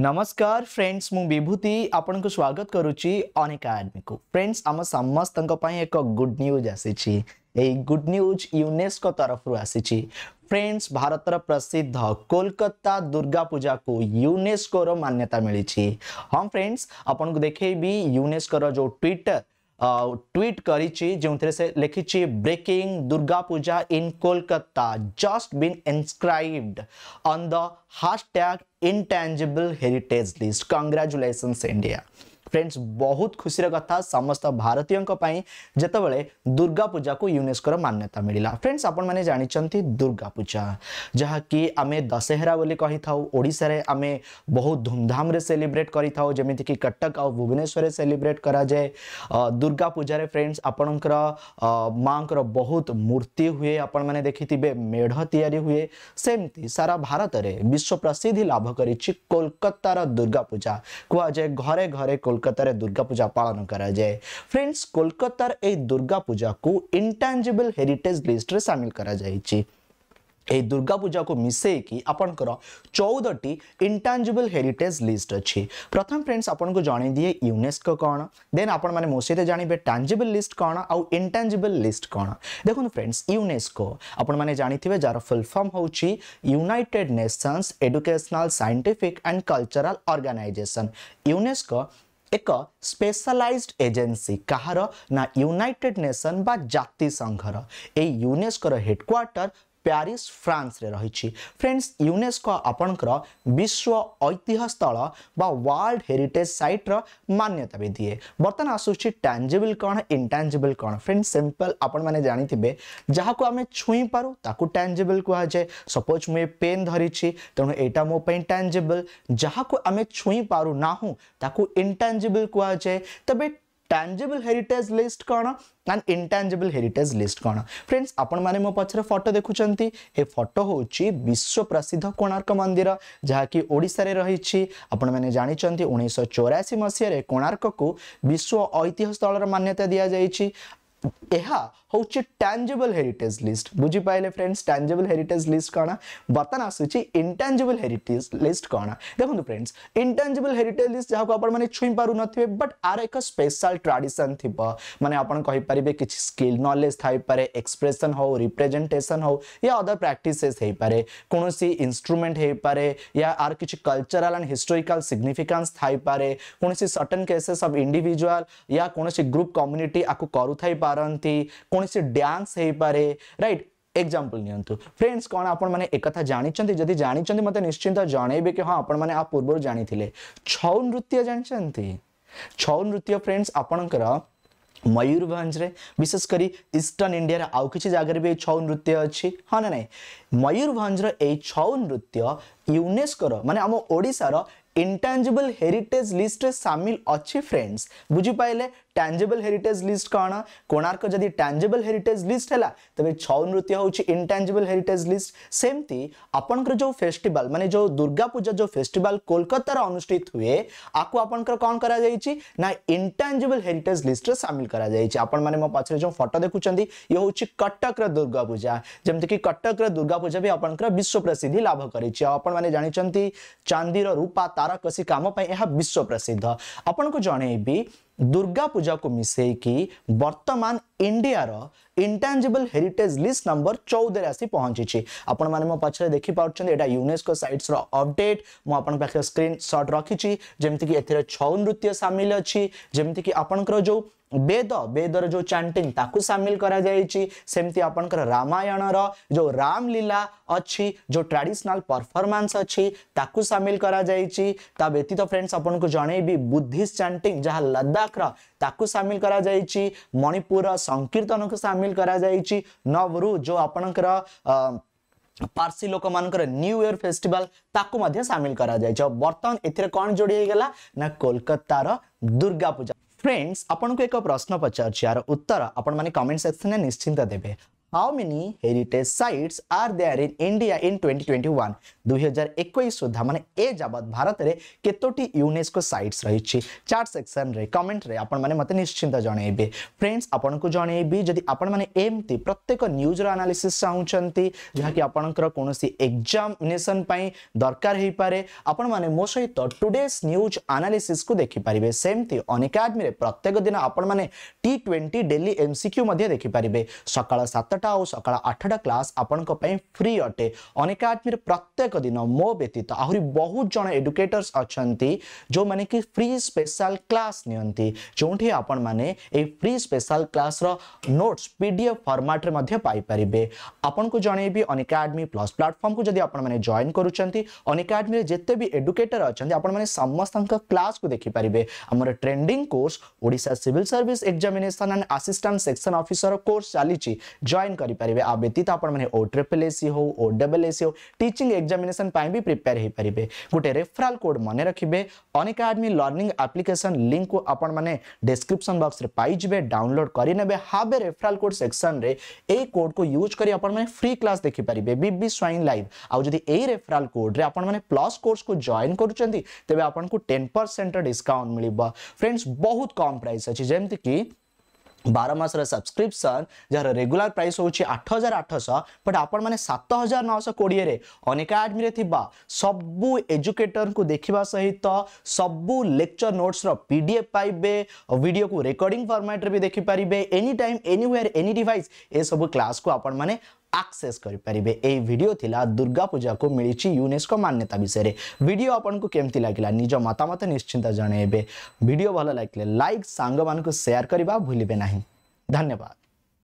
नमस्कार फ्रेंड्स मु विभूति आपण को स्वागत करुच्ची अनेकाडमी को फ्रेंड्स आम समस्त एक गुड न्यूज आसी गुड न्यूज यूनेस्को तरफ आसी फ्रेंड्स भारत प्रसिद्ध कोलकाता दुर्गा पूजा को यूनेस्को रो मान्यता मिली हाँ फ्रेंड्स आपन को देखी यूनेस्को रो ट्विटर ट्विट करिछि थे से लिखी breaking Durga Puja in Kolkata just been inscribed on the hashtag intangible heritage list congratulations India friends बहुत खुशी कथा समस्त भारतीयों बड़े दुर्गा पूजा को यूनेस्को मान्यता मिलला फ्रेंड्स आपण मैंने जानते दुर्गा पूजा जहाँकि आम दशहरा बोली कही थाशार आम बहुत धूमधाम सेलिब्रेट करमती कटक आ भुवनेश्वर सेलिब्रेट कराए दुर्गा पूजा फ्रेंड्स आपणकर को बहुत मूर्ति हुए आपण मैंने देखि मेढ़ या हुए सेमती सारा भारत में विश्व प्रसिद्धि लाभ कर कोलकातार दुर्गा पूजा कहुए घरे घरे কলকাতার পালন କୋଲକାତାରେ ଦୁର୍ଗାପୂଜା ପାଳନ କରାଯାଏ ଫ୍ରେଣ୍ଡସ୍ କୋଲକାତାର ଏହି ଦୁର୍ଗାପୂଜାକୁ ଇଣ୍ଟାଞ୍ଜିବଲ୍ ହେରିଟେଜ୍ সামিল করা କରାଯାଇଛି এই দুর্গাপূজাকে মিশাইকি আপনার চৌদটি ইন্টাঞ্জিবল হেরিটেজ লিস্ট অছি প্রথম ফ্রেন্ডস আপনার জনাই দিয়ে ইউনেস্কো কণ দেন আপনার মো সহ জাঁবে টাঞ্জিবল লিষ্ট কণ আন্টাঞ্জিবল লিস্ট কণ দেখুন ফ্রেন্ডস ইউনেস্কো আপনার জাঁথিবে যার ফুল ফর্ম হচ্ছে United Nations Educational Scientific and Cultural Organisation UNESCO ଏକ ସ୍ପେଶାଲାଇଜଡ୍ ଏଜେନ୍ସି କାହାର ନା ୟୁନାଇଟେଡ୍ ନେସନ୍ ବା ଜାତିସଂଘର ଏଇ ୟୁନେସ୍କୋର ହେଡ଼କ୍ୱାର୍ଟର ପ୍ୟାରିସ୍ ଫ୍ରାନ୍ସରେ ରହିଛି ଫ୍ରେଣ୍ଡସ୍ ୟୁନେସ୍କୋ ଆପଣଙ୍କର ବିଶ୍ୱ ଐତିହ୍ୟ ସ୍ଥଳ ବା ୱାର୍ଲଡ ହେରିଟେଜ୍ ସାଇଟ୍ର ମାନ୍ୟତା ବି ଦିଏ ବର୍ତ୍ତମାନ ଆସୁଛି ଟାଞ୍ଜିବଲ୍ କ'ଣ ଇଣ୍ଟାଞ୍ଜିବଲ୍ କ'ଣ ଫ୍ରେଣ୍ଡସ୍ ସିମ୍ପଲ୍ ଆପଣମାନେ ଜାଣିଥିବେ ଯାହାକୁ ଆମେ ଛୁଇଁପାରୁ ତାକୁ ଟାଞ୍ଜିବଲ୍ କୁହାଯାଏ ସପୋଜ୍ ମୁଁ ଏ ପେନ୍ ଧରିଛି ତେଣୁ ଏଇଟା ମୋ ପାଇଁ ଟାଞ୍ଜିବଲ୍ ଯାହାକୁ ଆମେ ଛୁଇଁ ପାରୁନାହୁଁ ତାକୁ ଇଣ୍ଟାଞ୍ଜିବଲ୍ କୁହାଯାଏ ତେବେ ଟାଞ୍ଜିବଲ୍ ହେରିଟେଜ୍ ଲିଷ୍ଟ କ'ଣ ନା ଇଣ୍ଟାଞ୍ଜିବଲ୍ ହେରିଟେଜ୍ ଲିଷ୍ଟ କ'ଣ ଫ୍ରେଣ୍ଡସ୍ ଆପଣମାନେ ମୋ ପଛରେ ଫଟୋ ଦେଖୁଛନ୍ତି ଏ ଫଟୋ ହେଉଛି ବିଶ୍ୱ ପ୍ରସିଦ୍ଧ କୋଣାର୍କ ମନ୍ଦିର ଯାହାକି ଓଡ଼ିଶାରେ ରହିଛି ଆପଣମାନେ ଜାଣିଛନ୍ତି ଉଣେଇଶହ ଚଉରାଅଶୀ ମସିହାରେ କୋଣାର୍କକୁ ବିଶ୍ୱ ଐତିହ୍ୟ ସ୍ଥଳର ମାନ୍ୟତା ଦିଆଯାଇଛି टैंजेबल हेरीटेज लिस्ट बुझिपाले फ्रेंड्स टैंजेबल हेरीटेज लिस्ट कौन बर्तन आसूरी इंटांजेबल हेरीटेज लिस्ट कौन देखते फ्रेंड्स इंटांजेबल हेरीटेज लिस्ट जहाँ को छुई पार नए बट आर एक स्पेशल ट्राडसन थी मैंने कहींपर कि स्किल नलेज थे एक्सप्रेसन हो रिप्रेजेटेसन हो या अदर प्राक्टेस कौन सी इनस्ट्रुमेंट हो पाए या आर किसी कलचराल एंड हिस्टोरिकाल सिग्निफिकेन्स थे कौन सी सटन केसेस अफ इंडिजुआल या कौन ग्रुप कम्युनिटी आपको करू थी ପାରନ୍ତି କୌଣସି ଡ୍ୟାନ୍ସ ହେଇପାରେ ରାଇଟ୍ ଏକ୍ଜାମ୍ପଲ୍ ନିଅନ୍ତୁ ଫ୍ରେଣ୍ଡସ୍ କ'ଣ ଆପଣମାନେ ଏକଥା ଜାଣିଛନ୍ତି ଯଦି ଜାଣିଛନ୍ତି ମୋତେ ନିଶ୍ଚିନ୍ତ ଜଣେଇବେ କି ହଁ ଆପଣମାନେ ଆ ପୂର୍ବରୁ ଜାଣିଥିଲେ ଛଉ ନୃତ୍ୟ ଜାଣିଛନ୍ତି ଛଉ ନୃତ୍ୟ ଫ୍ରେଣ୍ଡସ୍ ଆପଣଙ୍କର ମୟୂରଭଞ୍ଜରେ ବିଶେଷ କରି ଇଷ୍ଟର୍ଣ୍ଣ ଇଣ୍ଡିଆର ଆଉ କିଛି ଜାଗାରେ ବି ଏଇ ଛଉ ନୃତ୍ୟ ଅଛି ହଁ ନା ନାହିଁ ମୟୂରଭଞ୍ଜର ଏଇ ଛଉ ନୃତ୍ୟ ୟୁନେସ୍କୋର ମାନେ ଆମ ଓଡ଼ିଶାର इंटांजबल हेरीटेज लिस्ट सामिल अच्छी फ्रेंड्स बुझी बुझिपाले टैंजेबल हेरीटेज लिस्ट कौन कोणार्क को जदि टैंजेबल हेरीटेज लिस्ट है तेज छौ नृत्य हूँ इंटांजबल हेरीटेज लिस्ट सेमती आपंकर जो फेस्टिवल माने जो दुर्गा पूजा जो फेस्टिवल कोलकाता अनुष्ठित हुए आपको आपंकर कौन कर ना इंटांजबल हेरीटेज लिस्ट सामिल कर मो पाचे जो फटो देखुं ये हूँ कटक रुर्गा पूजा जमीक कटक रुर्गा पूजा भी आप विश्व प्रसिद्धि लाभ कर जानते चांदीर रूपा ତାରକସି କାମ ପାଇଁ ଏହା ବିଶ୍ୱ ପ୍ରସିଦ୍ଧ ଆପଣଙ୍କୁ ଜଣେଇବି ଦୁର୍ଗା ପୂଜାକୁ ମିଶେଇକି ବର୍ତ୍ତମାନ ଇଣ୍ଡିଆର ଇଣ୍ଟାଞ୍ଜିବଲ୍ ହେରିଟେଜ୍ ଲିଷ୍ଟ ନମ୍ବର ଚଉଦରେ ଆସି ପହଞ୍ଚିଛି ଆପଣମାନେ ମୋ ପଛରେ ଦେଖିପାରୁଛନ୍ତି ଏଇଟା ୟୁନେସ୍କୋ ସାଇଟ୍ସର ଅପଡେଟ୍ ମୁଁ ଆପଣଙ୍କ ପାଖରେ ସ୍କ୍ରିନ୍ ସଟ୍ ରଖିଛି ଯେମିତିକି ଏଥିରେ ଛଉ ନୃତ୍ୟ ସାମିଲ ଅଛି ଯେମିତିକି ଆପଣଙ୍କର ଯେଉଁ बेद बेदर जो चैंटिंग ताकु सामिल करा जामती आपंकर रामायण जो रामलीला अच्छी जो ट्रेडिशनल परफॉर्मेंस अच्छी ताकु सामिल करा जातीत फ्रेंड्स आपको जनईबी बुद्धिस्ट चैंटिंग जहाँ लद्दाखर ताकु सामिल कर मणिपुर संकीर्तन को सामिल कर नवरू जो आपणकर पारसी लोक न्यू ईयर फेस्टिवल ताकु सामिल करा कर बर्तमान एन जोड़ी गला ना कोलकार दुर्गा पूजा ફ્રેન્ડ્સ ଆପଣଙ୍କୁ ଏକ ପ୍ରଶ୍ନ ପଚାରୁଛି ଆର ଉତ୍ତର ଆପଣମାନେ କମେଣ୍ଟ ସେକ୍ସନରେ ନିଶ୍ଚିନ୍ତ ଦେବେ how many heritage sites are there in India in 2021 2021 सुद्धा माने ए जाबत भारत रे केतोटी यूनेस्को साइट्स रहिछि चार्ट सेक्शन रे कमेंट रे आपण माने मते निश्चिंत जणेबे फ्रेंड्स आपण को जणेबी जदि आपण माने एमति प्रत्येक न्यूज रो एनालिसिस चाहुचंती जहा कि आपणकर कोनोसी एग्जामिनेशन पई दरकार हे पारे आपण माने मो सहित टुडेस न्यूज एनालिसिस को देखि पारिबे सेमति अन एकाडमी रे प्रत्येक दिन आपण माने टी20 डेली एमसीक्यू मध्ये देखि पारिबे सकाळ 7 ସାତଟା ଆଉ ସକାଳ ଆଠଟା କ୍ଲାସ୍ ଆପଣଙ୍କ ପାଇଁ ଫ୍ରି ଅଟେ ଅନେକ ଆର୍ମିରେ ପ୍ରତ୍ୟେକ ଦିନ ମୋ ବ୍ୟତୀତ ଆହୁରି ବହୁତ ଜଣ ଏଡୁକେଟର୍ସ ଅଛନ୍ତି ଯେଉଁମାନେ କି ଫ୍ରି ସ୍ପେଶାଲ କ୍ଲାସ୍ ନିଅନ୍ତି ଯେଉଁଠି ଆପଣମାନେ ଏଇ ଫ୍ରି ସ୍ପେଶାଲ କ୍ଲାସ୍ର ନୋଟ୍ସ ପି ଡି ଏଫ୍ ଫର୍ମାଟ୍ରେ ମଧ୍ୟ ପାଇପାରିବେ ଆପଣଙ୍କୁ ଜଣେଇବି ଅନେକ ଆର୍ମି ପ୍ଲସ୍ ପ୍ଲାଟଫର୍ମକୁ ଯଦି ଆପଣମାନେ ଜଏନ୍ କରୁଛନ୍ତି ଅନେକ ଆର୍ମିରେ ଯେତେ ବି ଏଡୁକେଟର୍ ଅଛନ୍ତି ଆପଣମାନେ ସମସ୍ତଙ୍କ କ୍ଲାସ୍କୁ ଦେଖିପାରିବେ ଆମର trending course Odisha civil services examination and assistant section officer course ଚାଲିଛି ଜଏନ୍ जॉइन करि आ व्यतीत आपन O triple S C O double S C teaching examination भी प्रिपेयर हे परिबे गुटे रेफरल कोड माने रखिबे अनअकैडमी लर्निंग एप्लीकेशन लिंक को आपन माने डिस्क्रिप्शन बॉक्स पाई डाउनलोड करिनेबे हाबे रेफरल कोड सेक्शन में एई कोड को यूज कर आपन फ्री क्लास देखि परिबे स्वाइन लाइव आ जदी एई रेफरल कोड रे आपन माने प्लस कोर्स को जॉइन करुचंदी तबे आपन को 10% डिस्काउंट मिलिबा फ्रेंड्स बहुत कम प्राइस अछि जेमति की ବାର ମାସର ସବସ୍କ୍ରିପସନ୍ ଯାହାର ରେଗୁଲାର ପ୍ରାଇସ୍ ହେଉଛି ଆଠ ହଜାର ଆଠଶହ ବଟ୍ ଆପଣମାନେ ସାତ ହଜାର ନଅଶହ କୋଡ଼ିଏରେ ଅନେକାଡେମୀରେ ଥିବା ସବୁ ଏଜୁକେଟରଙ୍କୁ ଦେଖିବା ସହିତ ସବୁ ଲେକ୍ଚର ନୋଟ୍ସର ପି ଡି ଏଫ୍ ପାଇବେ ଭିଡ଼ିଓକୁ ରେକର୍ଡିଂ ଫର୍ମାଟ୍ରେ ବି ଦେଖିପାରିବେ any time anywhere any device ଏସବୁ କ୍ଲାସ୍କୁ ଆପଣମାନେ आक्सेस करेंगे या दुर्गा पूजा को मिली यूनेस्को मान्यता विषय में भिड आपको कमी लगला निज मतामत निश्चिंत जन भिड भल लगे लाइक सांग मान सेयार करने भूलें धन्यवाद